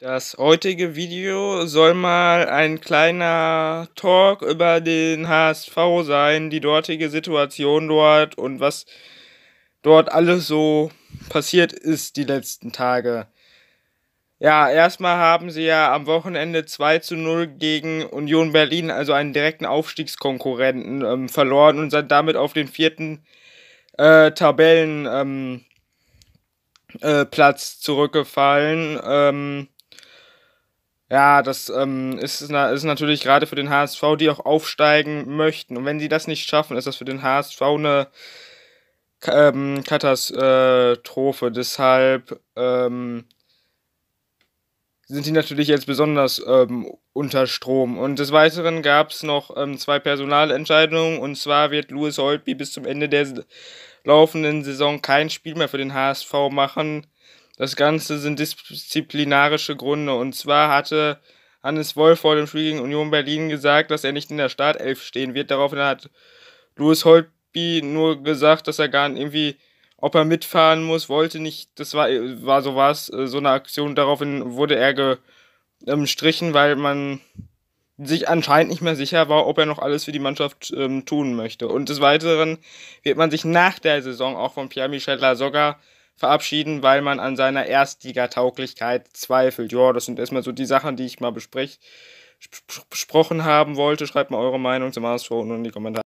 Das heutige Video soll mal ein kleiner Talk über den HSV sein, die dortige Situation dort und was dort alles so passiert ist die letzten Tage. Ja, erstmal haben sie ja am Wochenende 2 zu 0 gegen Union Berlin, also einen direkten Aufstiegskonkurrenten, ähm, verloren und sind damit auf den vierten äh, Tabellenplatz ähm, äh, zurückgefallen. Ähm, ja, das ähm, ist, ist natürlich gerade für den HSV, die auch aufsteigen möchten. Und wenn sie das nicht schaffen, ist das für den HSV eine ähm, Katastrophe. Deshalb ähm, sind die natürlich jetzt besonders ähm, unter Strom. Und des Weiteren gab es noch ähm, zwei Personalentscheidungen. Und zwar wird Louis Holtby bis zum Ende der laufenden Saison kein Spiel mehr für den HSV machen. Das Ganze sind disziplinarische Gründe. Und zwar hatte Hannes Wolf vor dem Spiel gegen Union Berlin gesagt, dass er nicht in der Startelf stehen wird. Daraufhin hat Louis Holtby nur gesagt, dass er gar nicht irgendwie, ob er mitfahren muss, wollte nicht. Das war, war so was, so eine Aktion. Daraufhin wurde er gestrichen, ähm, weil man sich anscheinend nicht mehr sicher war, ob er noch alles für die Mannschaft ähm, tun möchte. Und des Weiteren wird man sich nach der Saison auch von Pierre-Michel Lasogga verabschieden, weil man an seiner Erstligatauglichkeit zweifelt. Ja, das sind erstmal so die Sachen, die ich mal besprochen haben wollte. Schreibt mal eure Meinung zum Astro und in die Kommentare.